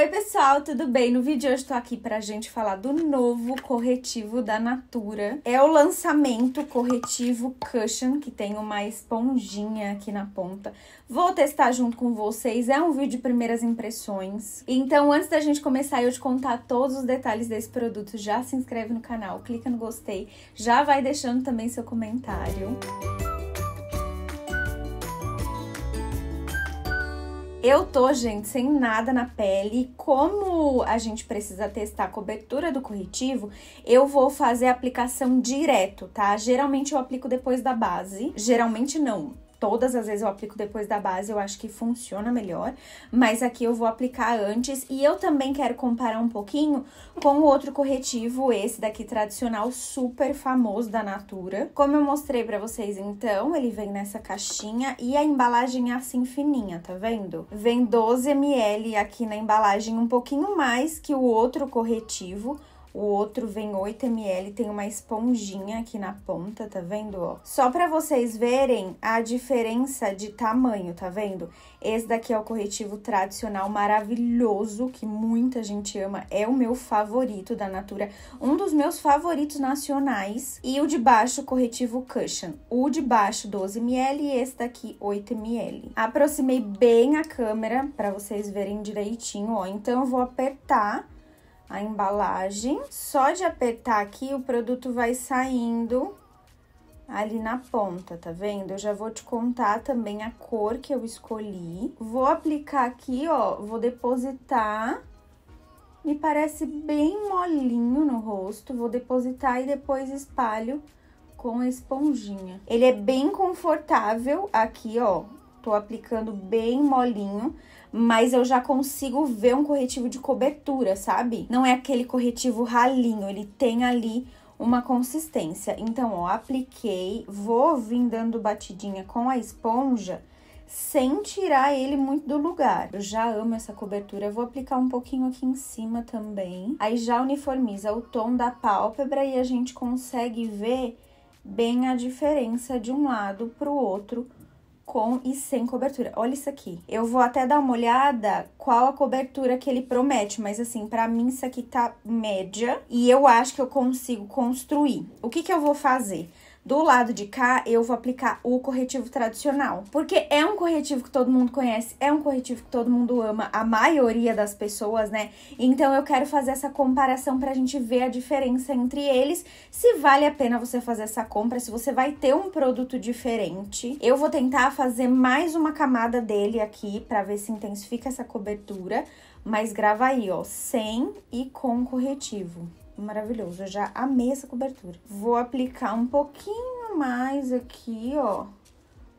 Oi, pessoal, tudo bem? No vídeo de hoje estou aqui para a gente falar do novo corretivo da Natura. É o lançamento corretivo Cushion, que tem uma esponjinha aqui na ponta. Vou testar junto com vocês, é um vídeo de primeiras impressões. Então, antes da gente começar eu te contar todos os detalhes desse produto, já se inscreve no canal, clica no gostei, já vai deixando também seu comentário. Música Eu tô, gente, sem nada na pele. Como a gente precisa testar a cobertura do corretivo, eu vou fazer a aplicação direto, tá? Geralmente eu aplico depois da base. Geralmente não todas as vezes eu aplico depois da base, eu acho que funciona melhor, mas aqui eu vou aplicar antes e eu também quero comparar um pouquinho com o outro corretivo, esse daqui tradicional super famoso da Natura. Como eu mostrei para vocês então, ele vem nessa caixinha e a embalagem é assim fininha, tá vendo? Vem 12 ml aqui na embalagem, um pouquinho mais que o outro corretivo, o outro vem 8 ml, tem uma esponjinha aqui na ponta, tá vendo, ó? Só pra vocês verem a diferença de tamanho, tá vendo? Esse daqui é o corretivo tradicional maravilhoso, que muita gente ama, é o meu favorito da Natura, um dos meus favoritos nacionais. E o de baixo, corretivo Cushion, o de baixo 12 ml e esse daqui 8 ml. Aproximei bem a câmera pra vocês verem direitinho, ó, então eu vou apertar a embalagem. Só de apertar aqui, o produto vai saindo ali na ponta, tá vendo? Eu já vou te contar também a cor que eu escolhi. Vou aplicar aqui, ó, vou depositar. Me parece bem molinho no rosto. Vou depositar e depois espalho com a esponjinha. Ele é bem confortável aqui, ó. Tô aplicando bem molinho mas eu já consigo ver um corretivo de cobertura, sabe? Não é aquele corretivo ralinho, ele tem ali uma consistência. Então, ó, apliquei, vou vir dando batidinha com a esponja sem tirar ele muito do lugar. Eu já amo essa cobertura, vou aplicar um pouquinho aqui em cima também. Aí já uniformiza o tom da pálpebra e a gente consegue ver bem a diferença de um lado pro outro com e sem cobertura. Olha isso aqui. Eu vou até dar uma olhada qual a cobertura que ele promete, mas assim, pra mim isso aqui tá média e eu acho que eu consigo construir. O que que eu vou fazer? Do lado de cá, eu vou aplicar o corretivo tradicional, porque é um corretivo que todo mundo conhece, é um corretivo que todo mundo ama, a maioria das pessoas, né? Então eu quero fazer essa comparação pra gente ver a diferença entre eles, se vale a pena você fazer essa compra, se você vai ter um produto diferente. Eu vou tentar fazer mais uma camada dele aqui pra ver se intensifica essa cobertura, mas grava aí, ó, sem e com corretivo maravilhoso. Eu já amei essa cobertura. Vou aplicar um pouquinho mais aqui, ó.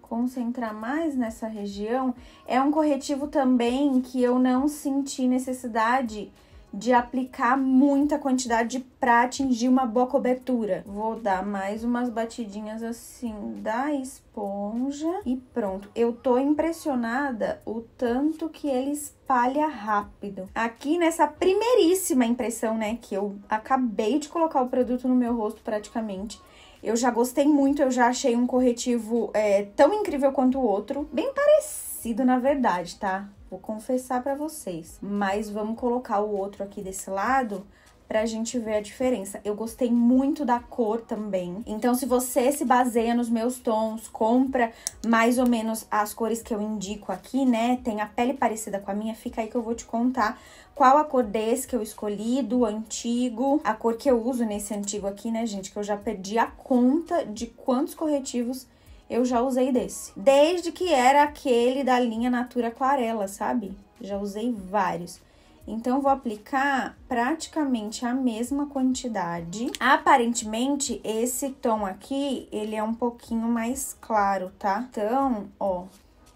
Concentrar mais nessa região. É um corretivo também que eu não senti necessidade de de aplicar muita quantidade para atingir uma boa cobertura. Vou dar mais umas batidinhas assim da esponja e pronto. Eu tô impressionada o tanto que ele espalha rápido. Aqui nessa primeiríssima impressão, né, que eu acabei de colocar o produto no meu rosto praticamente, eu já gostei muito, eu já achei um corretivo é, tão incrível quanto o outro, bem parecido parecido, na verdade, tá? Vou confessar para vocês. Mas vamos colocar o outro aqui desse lado pra gente ver a diferença. Eu gostei muito da cor também. Então, se você se baseia nos meus tons, compra mais ou menos as cores que eu indico aqui, né? Tem a pele parecida com a minha, fica aí que eu vou te contar qual a cor desse que eu escolhi, do antigo. A cor que eu uso nesse antigo aqui, né, gente? Que eu já perdi a conta de quantos corretivos eu já usei desse. Desde que era aquele da linha Natura Aquarela, sabe? Já usei vários. Então, vou aplicar praticamente a mesma quantidade. Aparentemente, esse tom aqui, ele é um pouquinho mais claro, tá? Então, ó,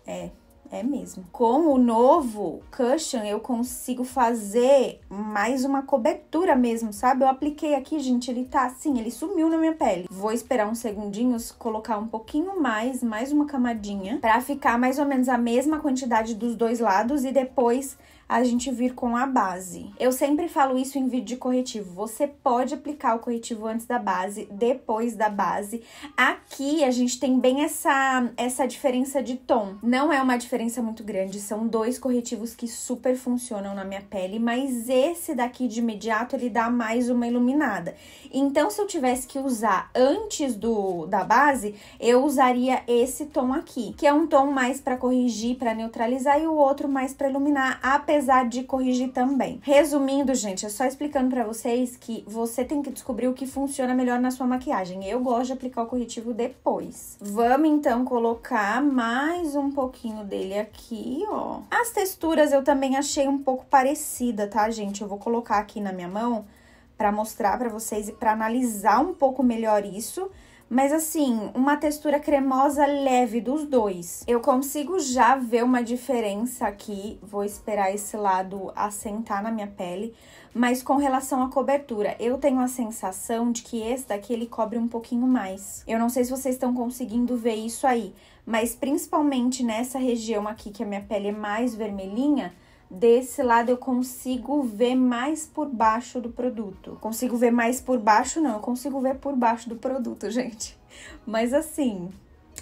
é, é mesmo. Com o novo cushion, eu consigo fazer mais uma cobertura mesmo, sabe? Eu apliquei aqui, gente, ele tá assim, ele sumiu na minha pele. Vou esperar uns segundinhos, colocar um pouquinho mais, mais uma camadinha, pra ficar mais ou menos a mesma quantidade dos dois lados e depois a gente vir com a base. Eu sempre falo isso em vídeo de corretivo. Você pode aplicar o corretivo antes da base, depois da base. Aqui a gente tem bem essa, essa diferença de tom. Não é uma diferença muito grande, são dois corretivos que super funcionam na minha pele, mas esse daqui de imediato ele dá mais uma iluminada. Então, se eu tivesse que usar antes do da base, eu usaria esse tom aqui, que é um tom mais para corrigir, para neutralizar e o outro mais para iluminar a pele apesar de corrigir também. Resumindo, gente, é só explicando para vocês que você tem que descobrir o que funciona melhor na sua maquiagem. Eu gosto de aplicar o corretivo depois. Vamos então colocar mais um pouquinho dele aqui, ó. As texturas eu também achei um pouco parecida, tá, gente? Eu vou colocar aqui na minha mão para mostrar para vocês e para analisar um pouco melhor isso mas assim, uma textura cremosa leve dos dois. Eu consigo já ver uma diferença aqui, vou esperar esse lado assentar na minha pele, mas com relação à cobertura, eu tenho a sensação de que esse daqui ele cobre um pouquinho mais. Eu não sei se vocês estão conseguindo ver isso aí, mas principalmente nessa região aqui que a minha pele é mais vermelhinha, Desse lado eu consigo ver mais por baixo do produto. Consigo ver mais por baixo, não, eu consigo ver por baixo do produto, gente. Mas assim,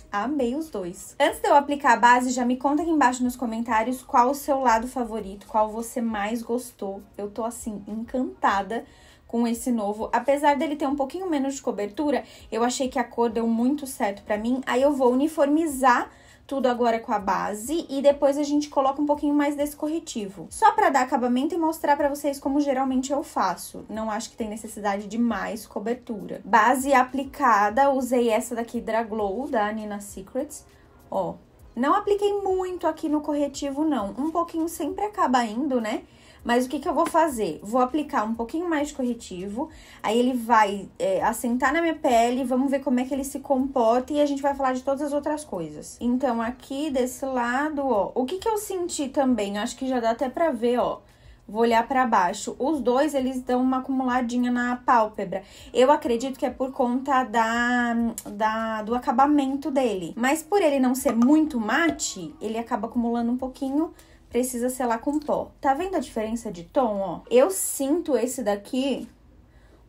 Amei os dois. Antes de eu aplicar a base, já me conta aqui embaixo nos comentários qual o seu lado favorito, qual você mais gostou. Eu tô, assim, encantada com esse novo. Apesar dele ter um pouquinho menos de cobertura, eu achei que a cor deu muito certo pra mim. Aí eu vou uniformizar tudo agora com a base e depois a gente coloca um pouquinho mais desse corretivo. Só para dar acabamento e mostrar para vocês como geralmente eu faço. Não acho que tem necessidade de mais cobertura. Base aplicada, usei essa daqui Draglow da Nina Secrets. Ó, não apliquei muito aqui no corretivo não. Um pouquinho sempre acaba indo, né? Mas o que, que eu vou fazer? Vou aplicar um pouquinho mais de corretivo, aí ele vai é, assentar na minha pele, vamos ver como é que ele se comporta e a gente vai falar de todas as outras coisas. Então, aqui desse lado, ó, o que, que eu senti também? acho que já dá até pra ver, ó. Vou olhar para baixo. Os dois, eles dão uma acumuladinha na pálpebra. Eu acredito que é por conta da, da do acabamento dele. Mas por ele não ser muito mate, ele acaba acumulando um pouquinho precisa selar com pó. Tá vendo a diferença de tom, ó? Eu sinto esse daqui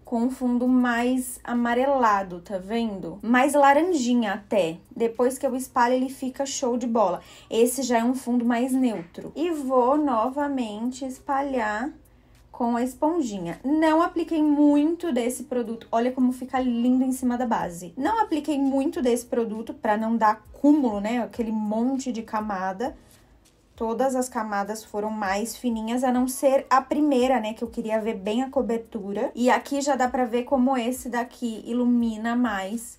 com um fundo mais amarelado, tá vendo? Mais laranjinha até. Depois que eu espalho, ele fica show de bola. Esse já é um fundo mais neutro. E vou novamente espalhar com a esponjinha. Não apliquei muito desse produto. Olha como fica lindo em cima da base. Não apliquei muito desse produto para não dar cúmulo né? Aquele monte de camada todas as camadas foram mais fininhas, a não ser a primeira, né, que eu queria ver bem a cobertura. E aqui já dá pra ver como esse daqui ilumina mais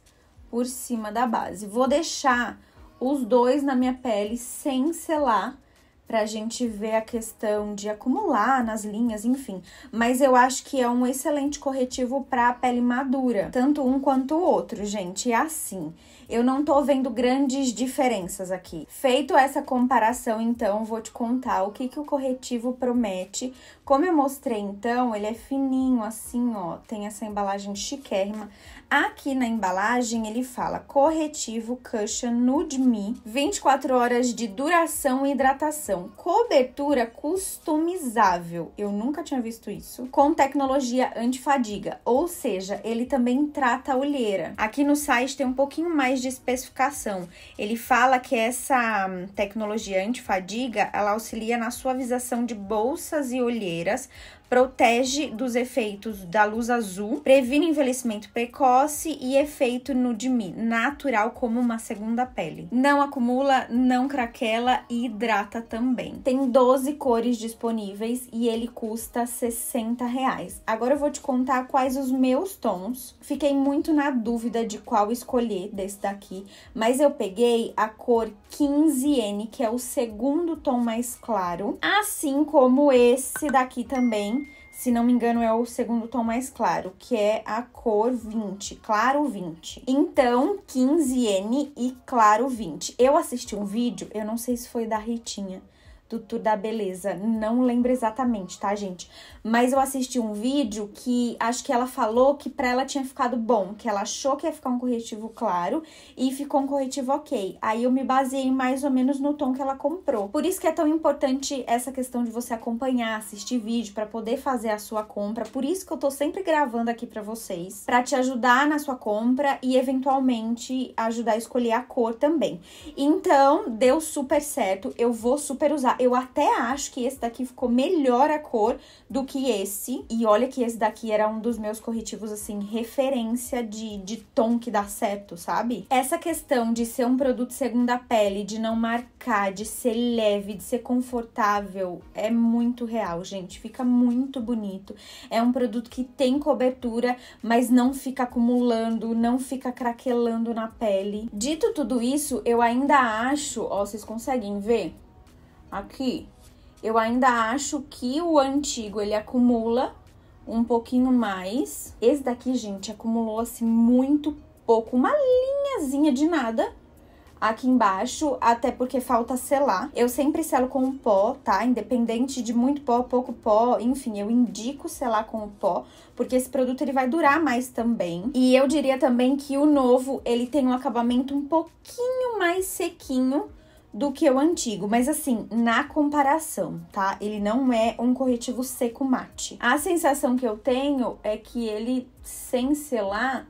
por cima da base. Vou deixar os dois na minha pele sem selar, pra gente ver a questão de acumular nas linhas, enfim. Mas eu acho que é um excelente corretivo para pele madura, tanto um quanto o outro, gente. É assim. Eu não tô vendo grandes diferenças aqui. Feito essa comparação, então, vou te contar o que, que o corretivo promete. Como eu mostrei, então, ele é fininho, assim, ó, tem essa embalagem chiquérrima. Aqui na embalagem ele fala corretivo Cushion Nude Me, 24 horas de duração e hidratação, cobertura customizável. Eu nunca tinha visto isso. Com tecnologia antifadiga, ou seja, ele também trata a olheira. Aqui no site tem um pouquinho mais de especificação. Ele fala que essa hum, tecnologia antifadiga, ela auxilia na suavização de bolsas e olheiras protege dos efeitos da luz azul, previne envelhecimento precoce e efeito me, natural como uma segunda pele. Não acumula, não craquela e hidrata também. Tem 12 cores disponíveis e ele custa 60 reais. Agora eu vou te contar quais os meus tons. Fiquei muito na dúvida de qual escolher desse daqui, mas eu peguei a cor 15N, que é o segundo tom mais claro, assim como esse daqui também, se não me engano, é o segundo tom mais claro, que é a cor 20, claro 20. Então, 15N e claro 20. Eu assisti um vídeo, eu não sei se foi da Ritinha, do da Beleza. Não lembro exatamente, tá, gente? Mas eu assisti um vídeo que acho que ela falou que pra ela tinha ficado bom, que ela achou que ia ficar um corretivo claro e ficou um corretivo ok. Aí eu me baseei mais ou menos no tom que ela comprou. Por isso que é tão importante essa questão de você acompanhar, assistir vídeo para poder fazer a sua compra. Por isso que eu tô sempre gravando aqui para vocês, para te ajudar na sua compra e eventualmente ajudar a escolher a cor também. Então, deu super certo, eu vou super usar eu até acho que esse daqui ficou melhor a cor do que esse. E olha que esse daqui era um dos meus corretivos, assim, referência de, de tom que dá certo, sabe? Essa questão de ser um produto segunda pele, de não marcar, de ser leve, de ser confortável, é muito real, gente. Fica muito bonito. É um produto que tem cobertura, mas não fica acumulando, não fica craquelando na pele. Dito tudo isso, eu ainda acho, ó, vocês conseguem ver? aqui, eu ainda acho que o antigo ele acumula um pouquinho mais. Esse daqui, gente, acumulou assim muito pouco, uma linhazinha de nada aqui embaixo, até porque falta selar. Eu sempre selo com pó, tá? Independente de muito pó, pouco pó, enfim, eu indico selar com pó, porque esse produto ele vai durar mais também. E eu diria também que o novo, ele tem um acabamento um pouquinho mais sequinho, do que o antigo, mas assim, na comparação, tá? Ele não é um corretivo seco mate. A sensação que eu tenho é que ele, sem selar,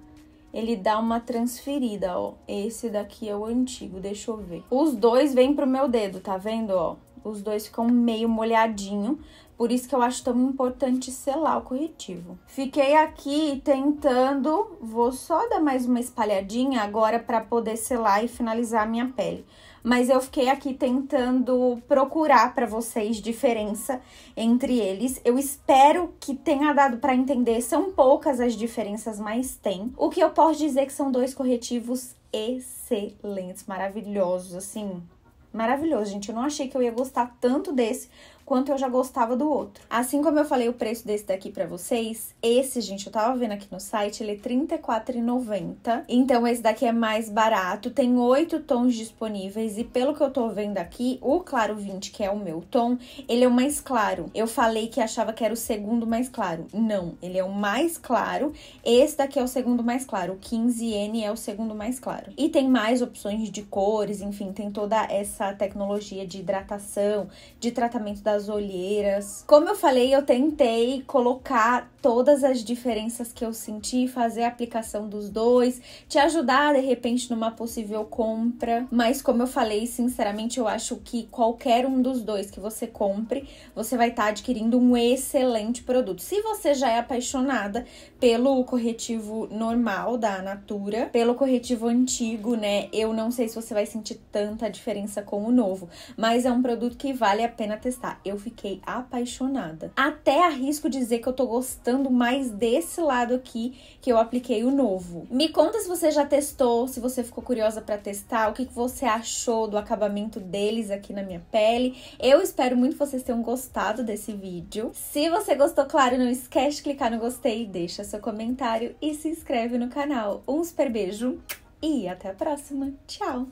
ele dá uma transferida, ó. Esse daqui é o antigo, deixa eu ver. Os dois vêm pro meu dedo, tá vendo, ó? Os dois ficam meio molhadinho, por isso que eu acho tão importante selar o corretivo. Fiquei aqui tentando, vou só dar mais uma espalhadinha agora para poder selar e finalizar a minha pele mas eu fiquei aqui tentando procurar para vocês diferença entre eles. Eu espero que tenha dado para entender. São poucas as diferenças, mas tem. O que eu posso dizer é que são dois corretivos excelentes, maravilhosos, assim, maravilhoso, gente. Eu não achei que eu ia gostar tanto desse quanto eu já gostava do outro. Assim como eu falei o preço desse daqui para vocês, esse, gente, eu tava vendo aqui no site, ele é R$34,90. Então, esse daqui é mais barato, tem oito tons disponíveis e pelo que eu tô vendo aqui, o claro 20, que é o meu tom, ele é o mais claro. Eu falei que achava que era o segundo mais claro. Não, ele é o mais claro. Esse daqui é o segundo mais claro. O 15N é o segundo mais claro. E tem mais opções de cores, enfim, tem toda essa tecnologia de hidratação, de tratamento da das olheiras. Como eu falei, eu tentei colocar todas as diferenças que eu senti, fazer a aplicação dos dois, te ajudar de repente numa possível compra. Mas como eu falei, sinceramente, eu acho que qualquer um dos dois que você compre, você vai estar tá adquirindo um excelente produto. Se você já é apaixonada pelo corretivo normal da Natura, pelo corretivo antigo, né? Eu não sei se você vai sentir tanta diferença com o novo, mas é um produto que vale a pena testar eu fiquei apaixonada. Até arrisco dizer que eu tô gostando mais desse lado aqui que eu apliquei o novo. Me conta se você já testou, se você ficou curiosa para testar, o que você achou do acabamento deles aqui na minha pele. Eu espero muito que vocês tenham gostado desse vídeo. Se você gostou, claro, não esquece de clicar no gostei, deixa seu comentário e se inscreve no canal. Um super beijo! E até a próxima. Tchau!